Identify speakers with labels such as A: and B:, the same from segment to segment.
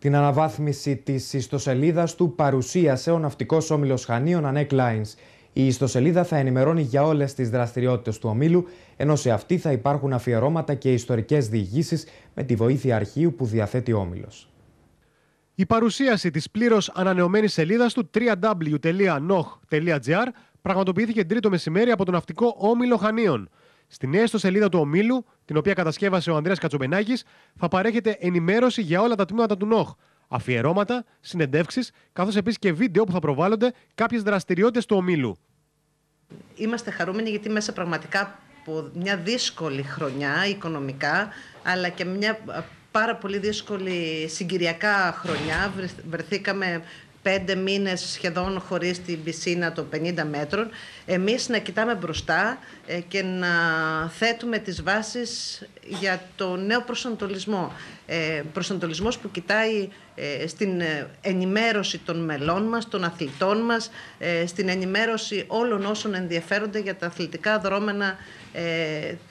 A: Την αναβάθμιση της ιστοσελίδας του παρουσίασε ο ναυτικός όμιλος Χανίων Ανέκ Η ιστοσελίδα θα ενημερώνει για όλες τις δραστηριότητες του ομίλου, ενώ σε αυτή θα υπάρχουν αφιερώματα και ιστορικές διηγήσεις με τη βοήθεια αρχείου που διαθέτει ο όμιλος. Η παρουσίαση της πλήρως ανανεωμένης σελίδας του www.noch.gr πραγματοποιήθηκε τρίτο μεσημέρι από τον ναυτικό όμιλο Χανίων. Στη νέα ιστοσελίδα του ομίλου, την οποία κατασκεύασε ο Ανδρέας Κατσομπενάκης, θα παρέχεται ενημέρωση για όλα τα τμήματα του ΝΟΧ, αφιερώματα, συνεντεύξεις, καθώς επίσης και βίντεο που θα προβάλλονται κάποιες δραστηριότητες του ομίλου.
B: Είμαστε χαρούμενοι γιατί μέσα πραγματικά από μια δύσκολη χρονιά οικονομικά, αλλά και μια πάρα πολύ δύσκολη συγκυριακά χρονιά βρεθήκαμε πέντε μήνες σχεδόν χωρίς την πισίνα των 50 μέτρων, εμείς να κοιτάμε μπροστά ε, και να θέτουμε τις βάσεις για το νέο προσανατολισμό. Ε, προσανατολισμός που κοιτάει ε, στην ενημέρωση των μελών μας, των αθλητών μας, στην ενημέρωση όλων όσων ενδιαφέρονται για τα αθλητικά δρόμενα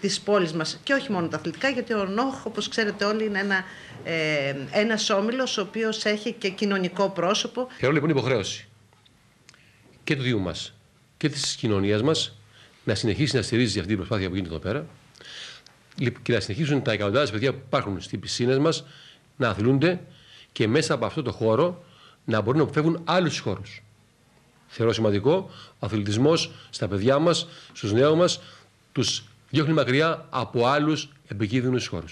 B: της πόλης μας. Και όχι μόνο τα αθλητικά, γιατί ο ΝΟΧ, όπως ξέρετε όλοι, είναι ένα ε, ένας όμιλος ο οποίος έχει και κοινωνικό πρόσωπο.
C: Θεωρώ λοιπόν υποχρέωση και του Δίου μας και της κοινωνίας μας να συνεχίσει να στηρίζει αυτή την προσπάθεια που γίνεται εδώ πέρα και να συνεχίσουν τα εκατοντάδες παιδιά που υπάρχουν στις πισίνες μας να αθλούνται και μέσα από αυτό το χώρο να μπορούν να αποφεύγουν άλλους χώρους. Θεωρώ σημαντικό ο αθλητισμός στα παιδιά μας, στους νέους μας, τους διώχνει μακριά από άλλους επικίνδυνους χώρους.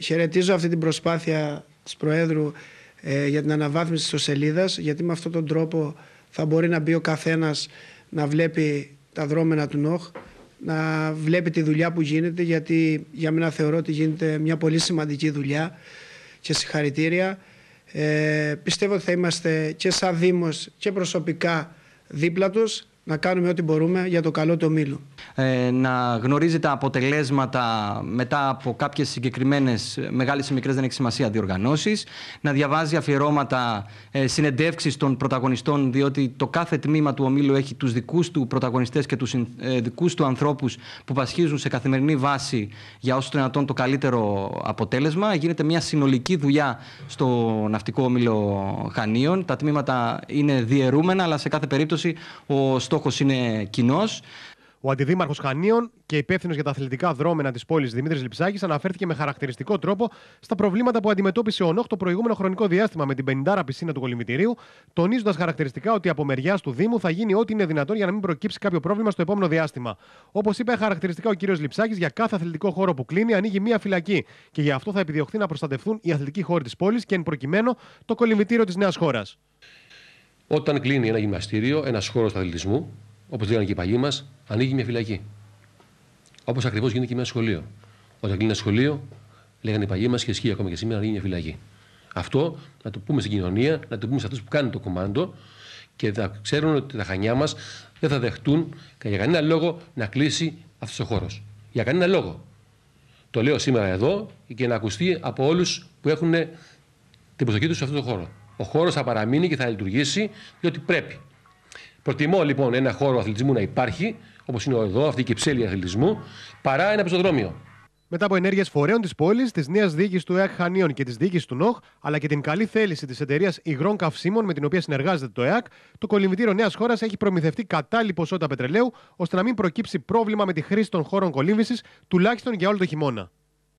D: Χαιρετίζω αυτή την προσπάθεια της Προέδρου ε, για την αναβάθμιση της σελίδας, γιατί με αυτόν τον τρόπο θα μπορεί να μπει ο καθένας να βλέπει τα δρόμενα του ΝΟΧ, να βλέπει τη δουλειά που γίνεται, γιατί για μένα θεωρώ ότι γίνεται μια πολύ σημαντική δουλειά και συγχαρητήρια. Ε, πιστεύω ότι θα είμαστε και σαν Δήμος και προσωπικά δίπλα τους, να κάνουμε ό,τι μπορούμε για το καλό του ομίλου.
E: Ε, να γνωρίζει τα αποτελέσματα μετά από κάποιες συγκεκριμένες μεγάλες ή μικρές, δεν έχει σημασία, διοργανώσεις, να διαβάζει αφιερώματα ε, συνεντεύξεις των πρωταγωνιστών, διότι το κάθε τμήμα του ομίλου έχει τους ε, δικούς του πρωταγωνιστές και τους δικούς του ανθρώπους που πασχίζουν σε καθημερινή βάση για όσο το δυνατόν το καλύτερο αποτέλεσμα. Γίνεται μια συνολική δουλειά στο ναυτικό όμιλο Χανίων. Τα τμήματα είναι διαιρούμενα, αλλά σε κάθε περίπτωση ο στόχος είναι κοινός. Ο αντιδήμαρχος Χανίων και υπεύθυνος για τα αθλητικά
A: δρόμενα της πόλης Δημήτρης Λιψάκης αναφέρθηκε με χαρακτηριστικό τρόπο στα προβλήματα που αντιμετώπισε ο ΝΟΧ το προηγούμενο χρονικό διάστημα με την 50 πισίνα του κολυμπητηρίου, τονίζοντας χαρακτηριστικά ότι από μεριάς του Δήμου θα γίνει ό,τι είναι δυνατόν για να μην προκύψει κάποιο πρόβλημα στο επόμενο διάστημα. Όπως είπε χαρακτηριστικά ο κ. Λιψάκης, για κάθε αθλητικό χώρο που κλείνει ανοίγει μία φυλακή και γι' αυτό θα επιδιωχθεί να προστατευθούν οι αθλητικοί χώροι της πόλης και εν προκειμένου το κολυμπητήριο της νέας χώρας.
C: Όταν κλείνει ένα γυμναστήριο, ένας χώρος αθλητισμού, όπως λέγανε και οι παλιοί μας, ανοίγει μια φυλακή. Όπως ακριβώς γίνεται και με ένα σχολείο. Όταν κλείνει ένα σχολείο, λέγανε οι παλιοί μας και ισχύει ακόμα και σήμερα, ανοίγει μια φυλακή. Αυτό να το πούμε στην κοινωνία, να το πούμε σε αυτούς που κάνουν το κομμάτι και να ξέρουν ότι τα χανιά μας δεν θα δεχτούν για κανένα λόγο να κλείσει αυτός ο χώρος. Για κανένα λόγο. Το λέω σήμερα εδώ και να ακουστεί από όλους που έχουν την προσοχή τους σε αυτό το χώρο. Ο χώρος θα παραμείνει και θα λειτουργήσει διότι πρέπει. Προτιμώ λοιπόν ένα χώρο αθλητισμού να υπάρχει, όπως είναι εδώ, αυτή η κυψέλη αθλητισμού, παρά ένα
A: πεζοδρόμιο. Μετά από ενέργειες φορέων της πόλης, της νέας διοίκησης του ΕΑΚ Χανίων και της διοίκησης του ΝΟΧ, αλλά και την καλή θέληση της εταιρείας υγρών καυσίμων με την οποία συνεργάζεται το ΕΑΚ, το κολυμβητήριο Νέας Χώρας έχει προμηθευτεί κατάλληλη ποσότητα πετρελαίου, ώστε να μην προκύψει πρόβλημα με τη χρήση των χώρων κολύμβησης, τουλάχιστον για όλο το χειμώνα.